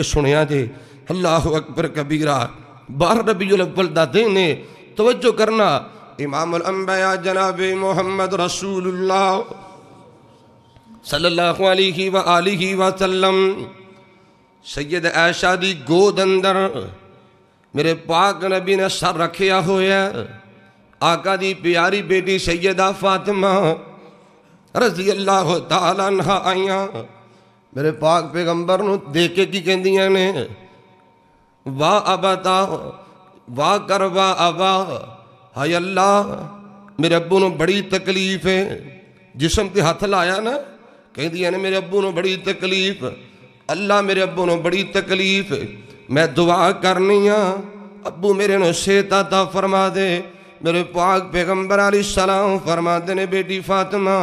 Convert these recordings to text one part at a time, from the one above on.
सुनिया जे अल्लाह अकबर कबीरा बार नबीजुल अब्बल दादे ने तवज्जो करना इमाम अंबया जनाब मोहम्मद रसूलुल्लाह सल्लल्लाहु अलैहि व आलिहि व सल्लम सैयद आयशा दी गोद अंदर मेरे पाक नबी ने सर रखिया होया आका दी प्यारी बेटी सैयदा फातिमा रजी अल्लाह तआला नहा आईया मेरे पाक पैगंबर देखे की कहदिया ने वाह अबाता वाह कर वाह अबा हाय अल्लाह मेरे अबू न बड़ी तकलीफ है जिसम त हथ लाया ना कहदिया ने मेरे अबू न बड़ी तकलीफ अल्लाह मेरे अबू न बड़ी तकलीफ मैं दुआ करनी हाँ अबू मेरे न सेता फरमा दे मेरे पाक पैगंबर आली सलाम फरमा देने बेटी फातिमा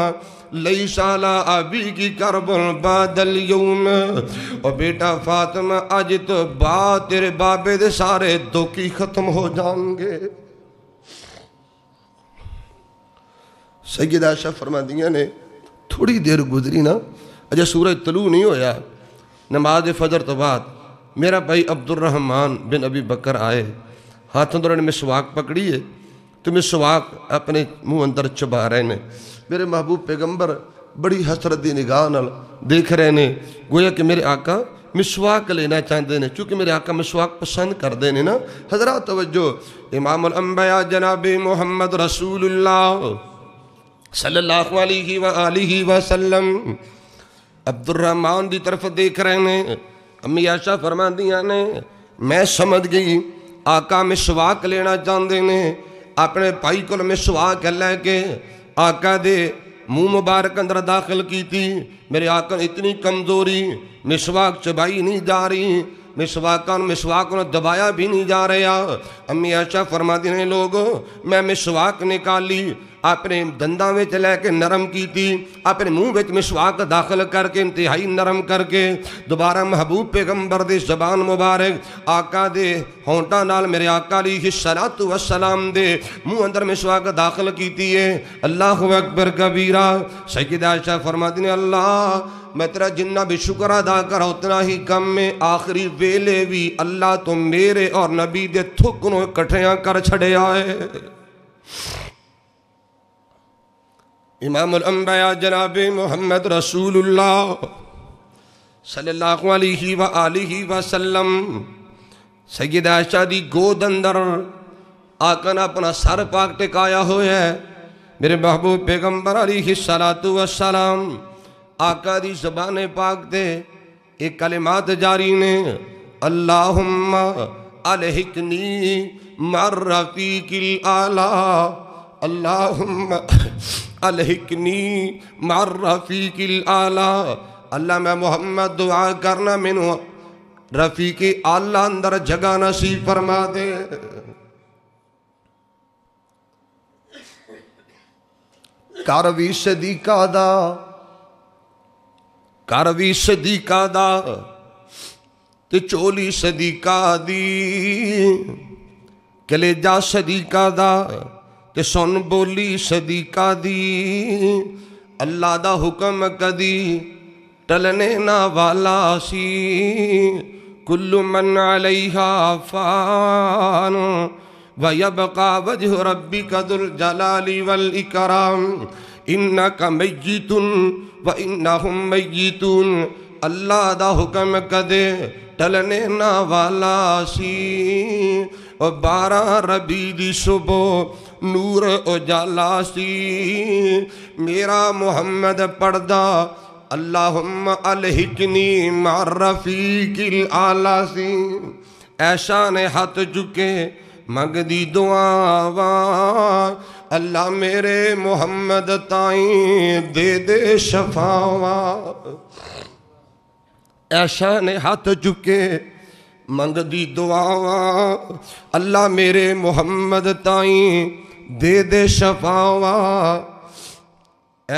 लई साला अभी की करबल बादल यूम और बेटा फातिमा आज तो बा तेरे बाबे दे सारे दुखी खत्म हो जाएंगे सैयद आशा फरमा फरमादिया ने थोड़ी देर गुजरी ना अजय सूरज तलू नहीं होया नमाज फजर तो बाद मेरा भाई अब्दुलरहमान बिन अभी बकर आए हाथों दौरान में सुहाग पकड़ी है तो मिसवाक अपने मुँह अंदर चबा रहे हैं मेरे महबूब पैगंबर बड़ी हसरत की निगाह न देख रहे हैं गोया कि मेरे आका मिसवाक लेना चाहते हैं क्योंकि मेरे आका मिसवाक पसंद करते हैं ना हजरा तवज्जो इमाम अम्बया मोहम्मद रसूल सल्लल्लाहु अब्दुलरहमान की तरफ देख रहे हैं अम्मी आशा फरमादियाँ ने मैं समझ गई आका मिसवाक लेना चाहते हैं अपने भाई को मिसवा के लैके आका दे मुँह मुबारक अंदर दाखिल की थी मेरे आक इतनी कमजोरी मिसवाक चबाई नहीं जा रही मिसवाका मिसवाक ने दबाया भी नहीं जा रहा अम्मी ऐसा फरमा दे ने लोग मैं मिसवाक निकाली अपने दंदा में लह नरम की अपने मुँह में मिसवाक दाखिल करके इंतहाई नरम करके दोबारा महबूब पैगंबर दे जबान मुबारक आका दे होंटा नाल मेरे आका ली सला तू असलाम दे मुँह अंदर मिसवाक दाखिल की है अल्लाह अकबर कबीरा सकीदाशाह फरमादिन अल्लाह मैं तेरा जिन्ना भी शुक्र अदा कर उतना ही कम है आखिरी वेले भी अल्लाह तो मेरे और नबी दे थुक नो इकट्ठिया कर छड़े आए इमाम जनाब मोहम्मद रसूलुल्लाह सल्लल्लाहु अलैहि व आलिहि गोद अंदर आका ने अपना सर पाक टिकाया होया है मेरे महबूब पैगम्बर अली सलातू वसलाम आका दी जबान पाक दे एक कलिमात जारी ने अल्लाह अलहिकनी मर्रफी किल आला अल्लाह अलहिकनी आला अल्लाह मैं मोहम्मद दुआ करना मैनू रफ़ीक आला अंदर जगह फरमा दे कर भी सदीका दा कर भी सदीका दा ਤੇ ਚੋਲੀ ते सुन बोली सदीका दी अल्लाह का हुक्म कदी टलने ना वाला सी कुल्लू मन अलहा फान वयबका वजह रबी कदुल जलाली वल इकराम इन्ना का मई तुन व इन्ना हम तुन अल्लाह का हुक्म कदे टलने ना वाला सी और बारह रबी दी सुबह नूर उजाला सी मेरा मुहम्मद पढ़दा अल्लाहुम्मा अलहिकनी मार किल आला सी ऐशा ने हाथ चुके मगदी दुआवा अल्लाह मेरे मुहम्मद ताई दे दे शफावा ऐशा ने हाथ चुके मंगदी दुआवा अल्लाह मेरे मुहम्मद ताई दे दे शफावा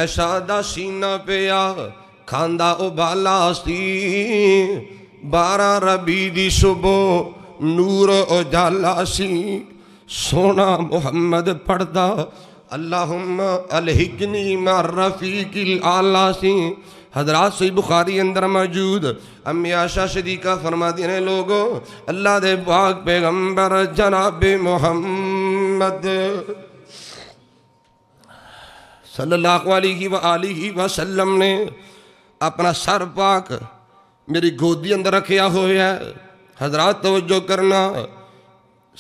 ऐसा दीना पिया खांदा उबाला सी बारह रबी दी सुबो नूर उजाला सी सोना मुहम्मद पढ़दा अल्लाह अलहिकनी मार रफी आला सी हजरात सही बुखारी अंदर मौजूद अम्मिया शाह शरीका फरमा देने लोगो अल्लाह दे पाक पैगम्बर जनाब मोहम्मद सल्लल्लाहु अलैहि व आलिहि वसल्लम ने अपना सर पाक मेरी गोदी अंदर रखा हो है हजरात तवज्जो करना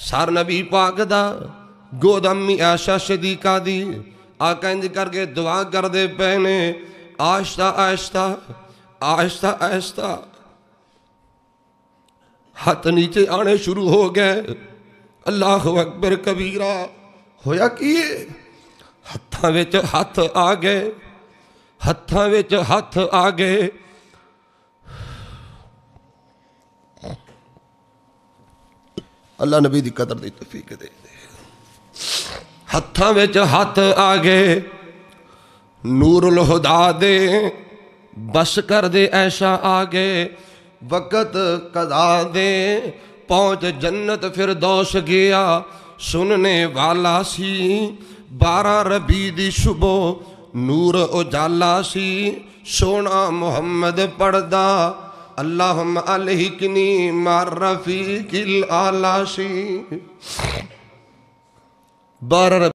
सर नबी पाक दा गोद अम्मी आशा शदीका दी आकंज करके दुआ करते पे ने आहिस्ता आहिस्ता आहिस्ता आहिस्ता हाथ नीचे आने शुरू हो गए अल्लाह अकबर कबीरा होया की हथा हथ आ गए हथा बिच हथ आ गए अल्लाह नबी की कदर की तफीक दे हथा हथ आ गए नूरुल हुदा दे बस कर दे ऐशा आगे वक़्त कदा दे पहुंच जन्नत फिर दोष गया सुनने वाला सी बारह रबी दी शुभो नूर उजाला सी सोना मोहम्मद पढ़दा अल्लाह अलहिकनी मार रफी किल आला सी बारह